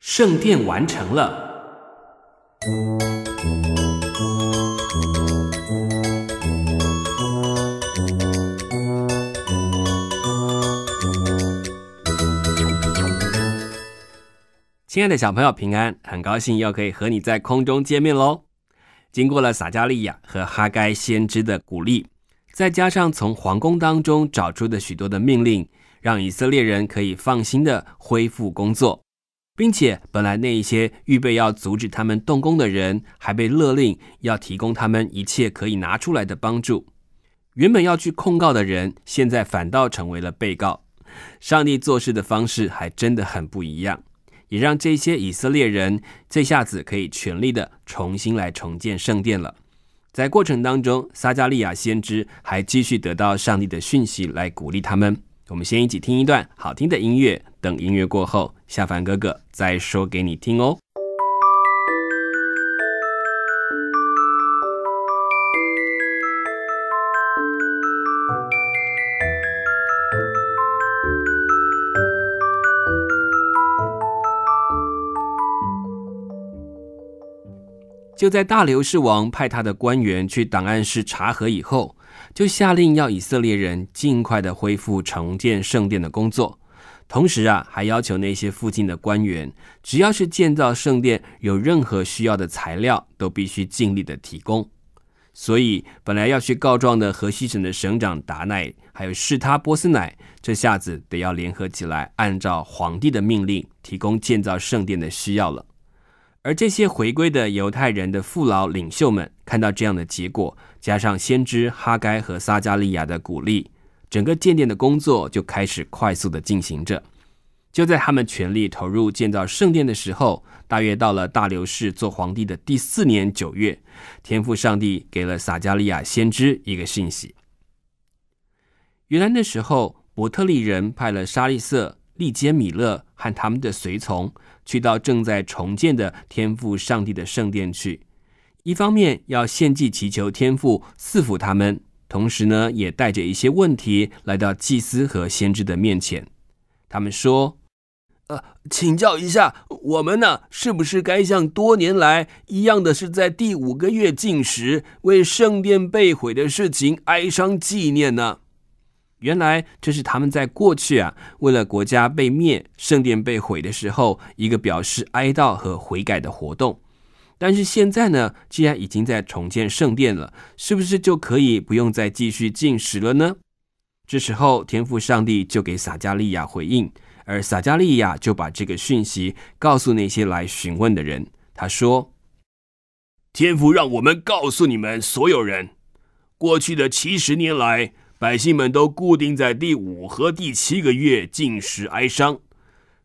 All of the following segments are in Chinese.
圣殿完成了。亲爱的，小朋友平安，很高兴又可以和你在空中见面喽。经过了撒加利亚和哈该先知的鼓励，再加上从皇宫当中找出的许多的命令，让以色列人可以放心的恢复工作。并且，本来那一些预备要阻止他们动工的人，还被勒令要提供他们一切可以拿出来的帮助。原本要去控告的人，现在反倒成为了被告。上帝做事的方式还真的很不一样，也让这些以色列人这下子可以全力的重新来重建圣殿了。在过程当中，撒加利亚先知还继续得到上帝的讯息来鼓励他们。我们先一起听一段好听的音乐。等音乐过后，下凡哥哥再说给你听哦。就在大流士王派他的官员去档案室查核以后，就下令要以色列人尽快的恢复重建圣殿的工作。同时啊，还要求那些附近的官员，只要是建造圣殿有任何需要的材料，都必须尽力的提供。所以，本来要去告状的河西省的省长达奈，还有士他波斯乃，这下子得要联合起来，按照皇帝的命令提供建造圣殿的需要了。而这些回归的犹太人的父老领袖们看到这样的结果，加上先知哈该和撒加利亚的鼓励。整个建殿的工作就开始快速的进行着。就在他们全力投入建造圣殿的时候，大约到了大流士做皇帝的第四年九月，天赋上帝给了撒加利亚先知一个信息。原来那时候伯特利人派了沙利瑟、利坚、米勒和他们的随从去到正在重建的天赋上帝的圣殿去，一方面要献祭祈求天父赐福他们。同时呢，也带着一些问题来到祭司和先知的面前。他们说：“呃，请教一下，我们呢，是不是该像多年来一样的是在第五个月进食，为圣殿被毁的事情哀伤纪念呢？”原来这是他们在过去啊，为了国家被灭、圣殿被毁的时候，一个表示哀悼和悔改的活动。但是现在呢，既然已经在重建圣殿了，是不是就可以不用再继续进食了呢？这时候，天父上帝就给撒加利亚回应，而撒加利亚就把这个讯息告诉那些来询问的人。他说：“天父让我们告诉你们所有人，过去的七十年来，百姓们都固定在第五和第七个月进食哀伤，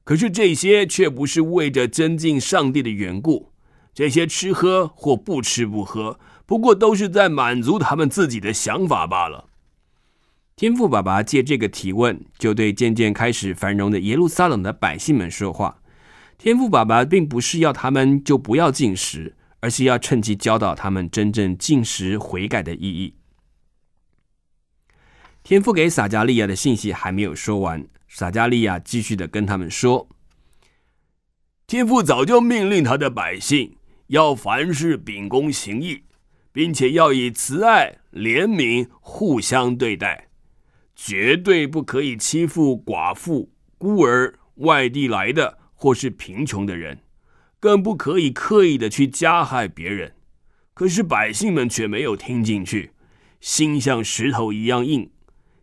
可是这些却不是为着增进上帝的缘故。”这些吃喝或不吃不喝，不过都是在满足他们自己的想法罢了。天赋爸爸借这个提问，就对渐渐开始繁荣的耶路撒冷的百姓们说话。天赋爸爸并不是要他们就不要进食，而是要趁机教导他们真正进食悔改的意义。天赋给撒加利亚的信息还没有说完，撒加利亚继续的跟他们说：天父早就命令他的百姓。要凡事秉公行义，并且要以慈爱、怜悯互相对待，绝对不可以欺负寡妇、孤儿、外地来的或是贫穷的人，更不可以刻意的去加害别人。可是百姓们却没有听进去，心像石头一样硬。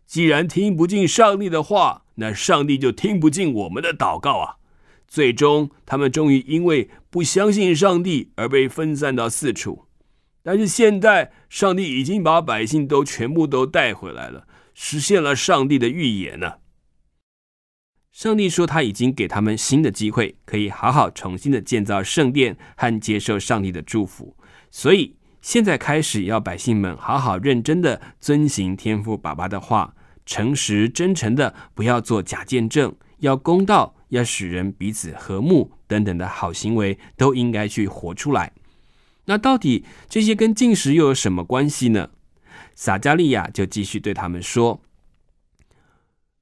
既然听不进上帝的话，那上帝就听不进我们的祷告啊！最终，他们终于因为不相信上帝而被分散到四处。但是现在，上帝已经把百姓都全部都带回来了，实现了上帝的预言呢。上帝说他已经给他们新的机会，可以好好重新的建造圣殿和接受上帝的祝福。所以现在开始，要百姓们好好认真的遵行天父爸爸的话，诚实真诚的，不要做假见证，要公道。要使人彼此和睦等等的好行为，都应该去活出来。那到底这些跟进食又有什么关系呢？撒加利亚就继续对他们说：“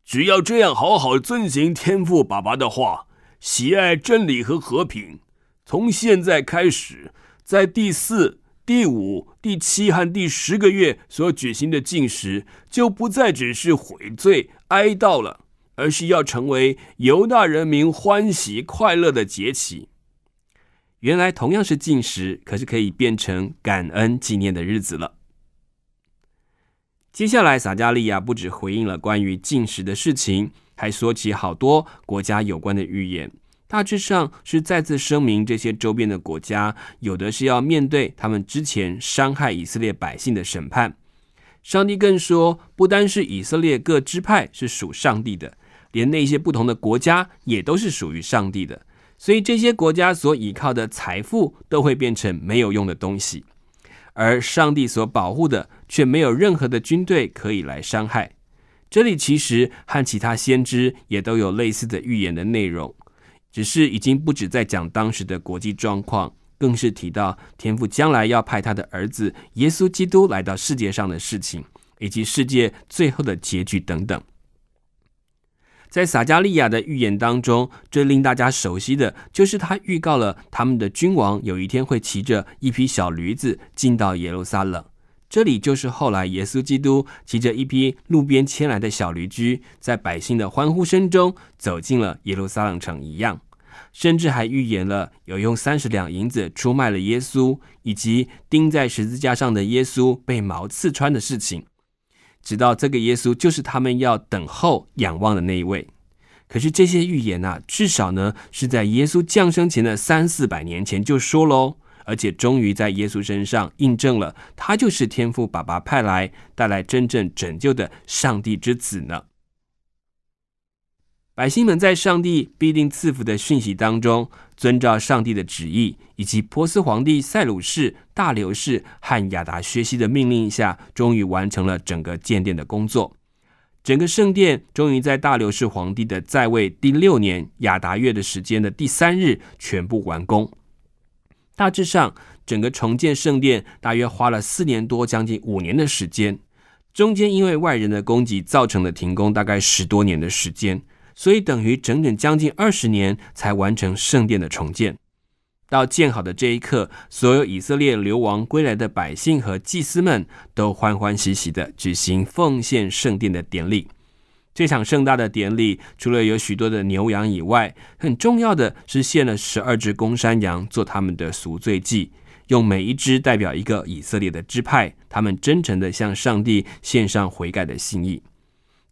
只要这样好好遵循天赋爸爸的话，喜爱真理和和平，从现在开始，在第四、第五、第七和第十个月所举行的进食，就不再只是悔罪哀悼了。”而是要成为犹大人民欢喜快乐的节气。原来同样是禁食，可是可以变成感恩纪念的日子了。接下来撒加利亚不止回应了关于禁食的事情，还说起好多国家有关的预言，大致上是再次声明这些周边的国家有的是要面对他们之前伤害以色列百姓的审判。上帝更说，不单是以色列各支派是属上帝的。连那些不同的国家也都是属于上帝的，所以这些国家所依靠的财富都会变成没有用的东西，而上帝所保护的却没有任何的军队可以来伤害。这里其实和其他先知也都有类似的预言的内容，只是已经不止在讲当时的国际状况，更是提到天父将来要派他的儿子耶稣基督来到世界上的事情，以及世界最后的结局等等。在撒加利亚的预言当中，最令大家熟悉的就是他预告了他们的君王有一天会骑着一匹小驴子进到耶路撒冷。这里就是后来耶稣基督骑着一匹路边牵来的小驴驹，在百姓的欢呼声中走进了耶路撒冷城一样。甚至还预言了有用三十两银子出卖了耶稣，以及钉在十字架上的耶稣被矛刺穿的事情。知道这个耶稣就是他们要等候仰望的那一位，可是这些预言呐，至少呢是在耶稣降生前的三四百年前就说喽，而且终于在耶稣身上印证了，他就是天父爸爸派来带来真正拯救的上帝之子呢。百姓们在上帝必定赐福的讯息当中，遵照上帝的旨意以及波斯皇帝塞鲁士、大流士和亚达薛西的命令下，终于完成了整个建殿的工作。整个圣殿终于在大流士皇帝的在位第六年亚达月的时间的第三日全部完工。大致上，整个重建圣殿大约花了四年多，将近五年的时间。中间因为外人的攻击造成了停工，大概十多年的时间。所以，等于整整将近二十年才完成圣殿的重建。到建好的这一刻，所有以色列流亡归来的百姓和祭司们都欢欢喜喜的举行奉献圣殿的典礼。这场盛大的典礼，除了有许多的牛羊以外，很重要的是献了十二只公山羊做他们的赎罪祭，用每一只代表一个以色列的支派，他们真诚的向上帝献上悔改的心意。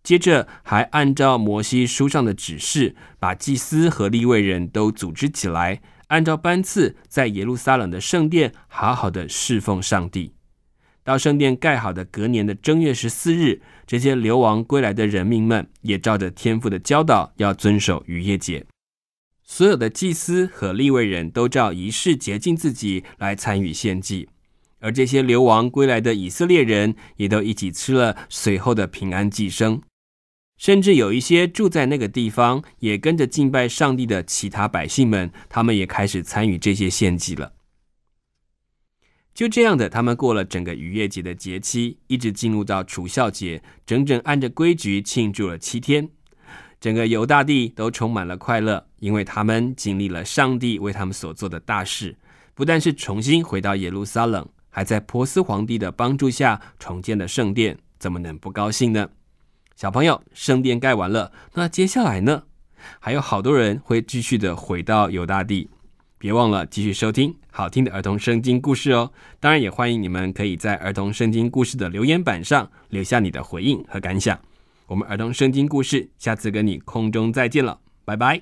接着还按照摩西书上的指示，把祭司和立位人都组织起来，按照班次在耶路撒冷的圣殿好好的侍奉上帝。到圣殿盖好的隔年的正月十四日，这些流亡归来的人民们也照着天父的教导要遵守逾越节。所有的祭司和立位人都照仪式洁净自己来参与献祭，而这些流亡归来的以色列人也都一起吃了随后的平安祭生。甚至有一些住在那个地方、也跟着敬拜上帝的其他百姓们，他们也开始参与这些献祭了。就这样的，他们过了整个逾越节的节期，一直进入到除孝节，整整按着规矩庆祝了七天。整个犹大地都充满了快乐，因为他们经历了上帝为他们所做的大事，不但是重新回到耶路撒冷，还在波斯皇帝的帮助下重建了圣殿，怎么能不高兴呢？小朋友，圣殿盖完了，那接下来呢？还有好多人会继续的回到犹大地，别忘了继续收听好听的儿童圣经故事哦。当然，也欢迎你们可以在儿童圣经故事的留言板上留下你的回应和感想。我们儿童圣经故事下次跟你空中再见了，拜拜。